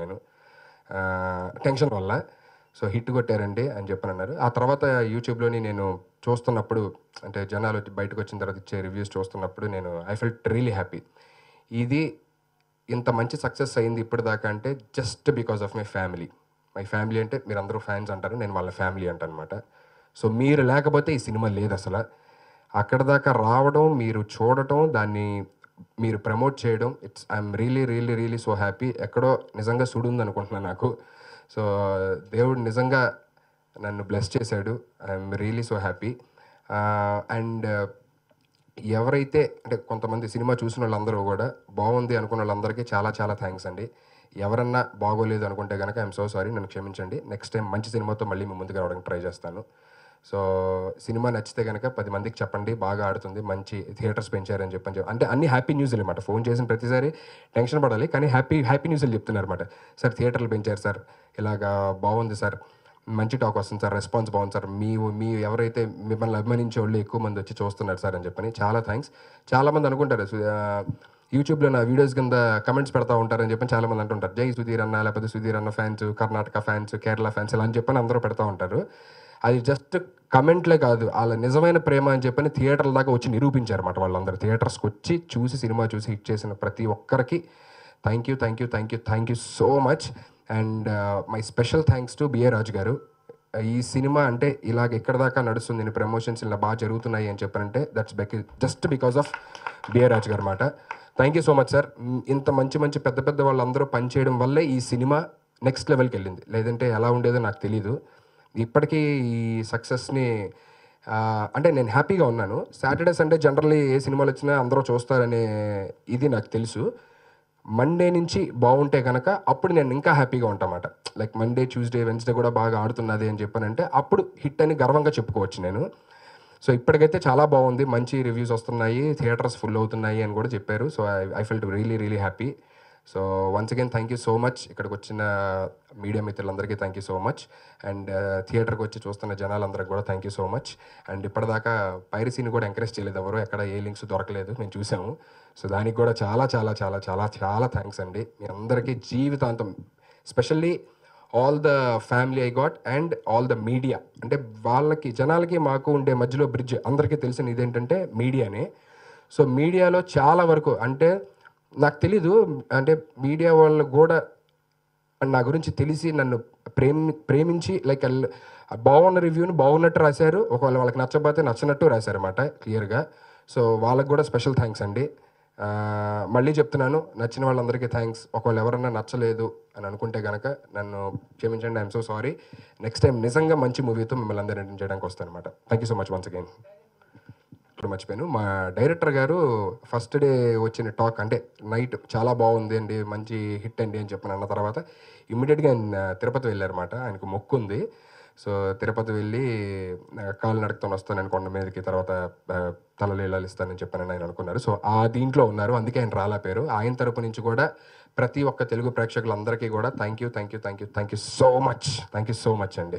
నేను టెన్షన్ వల్ల so hit కొట్టారండి అని చెప్పని అన్నారు ఆ తర్వాత యూట్యూబ్లోని నేను చూస్తున్నప్పుడు అంటే జనాలు బయటకు వచ్చిన తర్వాత ఇచ్చే రివ్యూస్ చూస్తున్నప్పుడు నేను ఐ ఫెల్ట్ రియలీ హ్యాపీ ఇది ఇంత మంచి సక్సెస్ అయింది ఇప్పటిదాకా అంటే just because of my family my family అంటే మీరు అందరూ ఫ్యాన్స్ అంటారు నేను వాళ్ళ ఫ్యామిలీ అంట అనమాట సో మీరు లేకపోతే ఈ సినిమా లేదు అసలు అక్కడ దాకా రావడం మీరు చూడటం దాన్ని మీరు ప్రమోట్ చేయడం it's I'm really really really so happy ఎక్కడో నిజంగా సుడుంది అనుకుంటున్నాను నాకు సో దేవుడు నిజంగా నన్ను బ్లెస్ చేశాడు I'm really so happy and ఎవరైతే అంటే కొంతమంది సినిమా చూసిన వాళ్ళందరూ కూడా బాగుంది అనుకున్న వాళ్ళందరికీ చాలా చాలా థ్యాంక్స్ అండి ఎవరన్నా బాగోలేదు అనుకుంటే కనుక ఐఎమ్ సో సారీ నన్ను క్షమించండి నెక్స్ట్ టైం మంచి సినిమాతో మళ్ళీ మీ ముందుకు రావడానికి ట్రై చేస్తాను సో సినిమా నచ్చితే కనుక పది మందికి చెప్పండి బాగా ఆడుతుంది మంచి థియేటర్స్ పెంచారని చెప్పని అంటే అన్ని హ్యాపీ న్యూస్ అనమాట ఫోన్ చేసిన ప్రతిసారి టెన్షన్ పడాలి కానీ హ్యాపీ హ్యాపీ న్యూస్లు చెప్తున్నారు అనమాట సార్ థియేటర్లు పెంచారు సార్ ఇలాగా బాగుంది సార్ మంచి టాక్ వస్తుంది సార్ రెస్పాన్స్ బాగుంది సార్ మీ మీ ఎవరైతే మిమ్మల్ని అభిమానించే వాళ్ళు ఎక్కువ మంది వచ్చి చూస్తున్నారు సార్ అని చెప్పని చాలా థ్యాంక్స్ చాలామంది అనుకుంటారు యూట్యూబ్లో నా వీడియోస్ కింద కమెంట్స్ పెడతా ఉంటారని చెప్పి చాలామంది అంటుంటారు జై సుధీర్ అన్న లేకపోతే సుధీర్ అన్న fans Karnataka fans Kerala fans ఇలా అని చెప్పని అందరూ పెడతా ఉంటారు అది జస్ట్ కమెంట్లే కాదు వాళ్ళ నిజమైన ప్రేమ అని చెప్పని థియేటర్ల దాకా వచ్చి నిరూపించారన్నమాట వాళ్ళందరూ థియేటర్స్కి వచ్చి చూసి సినిమా చూసి హిట్ చేసిన ప్రతి ఒక్కరికి thank you thank you thank you thank you so much and my special thanks to B A Raju గారు ఈ సినిమా అంటే ఇలాగ ఎక్కడ దాకా నడుస్తుంది ప్రమోషన్స్ ఇలా బాగా జరుగుతున్నాయి అని చెప్పారంటే దట్స్ బెక్ just because of B A Raju గారు అనమాట thank you so much sir ఇంత మంచి మంచి పెద్ద పెద్ద వాళ్ళందరూ పనిచేయడం వల్లే ఈ సినిమా నెక్స్ట్ లెవెల్కి వెళ్ళింది లేదంటే ఎలా ఉండేదో నాకు తెలియదు ఇప్పటికీ ఈ సక్సెస్ని అంటే నేను హ్యాపీగా ఉన్నాను సాటర్డే సండే జనరల్లీ ఏ సినిమాలు వచ్చినా అందరూ చూస్తారనే ఇది నాకు తెలుసు మండే నుంచి బాగుంటే కనుక అప్పుడు నేను ఇంకా హ్యాపీగా ఉంటామాట లైక్ మండే ట్యూస్డే వెన్స్డే కూడా బాగా ఆడుతున్నది అని చెప్పానంటే అప్పుడు హిట్ అని గర్వంగా చెప్పుకోవచ్చు నేను సో ఇప్పటికైతే చాలా బాగుంది మంచి రివ్యూస్ వస్తున్నాయి థియేటర్స్ ఫుల్ అవుతున్నాయి అని కూడా చెప్పారు so I felt really really happy so once again thank you so much ఇక్కడికి వచ్చిన మీడియా మిత్రులందరికీ thank you so much and థియేటర్కి వచ్చి చూస్తున్న జనాలందరికీ కూడా thank you so much and ఇప్పటిదాకా పైరసీని కూడా ఎంకరేజ్ చేయలేదు ఎవరు ఎక్కడ ఏ లింక్స్ దొరకలేదు మేము చూసాము సో దానికి కూడా చాలా చాలా చాలా చాలా చాలా థ్యాంక్స్ అండి మీ అందరికీ జీవితాంతం specially all the family I got and all the media అంటే వాళ్ళకి జనాలకి మాకు ఉండే మధ్యలో బ్రిడ్జ్ అందరికీ తెలిసిన ఇదేంటంటే మీడియానే సో మీడియాలో చాలా వరకు అంటే నాకు తెలీదు అంటే మీడియా వాళ్ళు కూడా నా గురించి తెలిసి నన్ను ప్రేమి ప్రేమించి లైక్ బాగున్న రివ్యూని బాగున్నట్టు రాశారు ఒకవేళ వాళ్ళకి నచ్చకపోతే నచ్చినట్టు రాశారు అనమాట క్లియర్గా సో వాళ్ళకు కూడా స్పెషల్ థ్యాంక్స్ అండి మళ్ళీ చెప్తున్నాను నచ్చిన వాళ్ళందరికీ థ్యాంక్స్ ఒకవేళ ఎవరన్నా నచ్చలేదు అని అనుకుంటే కనుక నన్ను క్షమించండి I'm so sorry next time నిజంగా మంచి మూవీతో మిమ్మల్ని అందరూ చేయడానికి వస్తాను అనమాట thank you so much once again మర్చిపోయాను మా డైరెక్టర్ గారు ఫస్ట్ డే వచ్చిన టాక్ అంటే నైట్ చాలా బాగుంది అండి మంచి హిట్ అండి అని చెప్పాను అన్న తర్వాత ఇమ్మీడియట్గా ఆయన తిరుపతి వెళ్ళారనమాట ఆయనకు మొక్కు ఉంది సో తిరుపతి వెళ్ళి కాలు నడుకుతాను నేను కొండ మీదకి తర్వాత తలలీలాలు ఇస్తానని చెప్పానని ఆయన అనుకున్నారు సో ఆ దీంట్లో ఉన్నారు అందుకే ఆయన రాలా పేరు ఆయన తరపు నుంచి కూడా ప్రతి ఒక్క తెలుగు ప్రేక్షకులందరికీ కూడా thank you thank you thank you thank you so much thank you so much అండి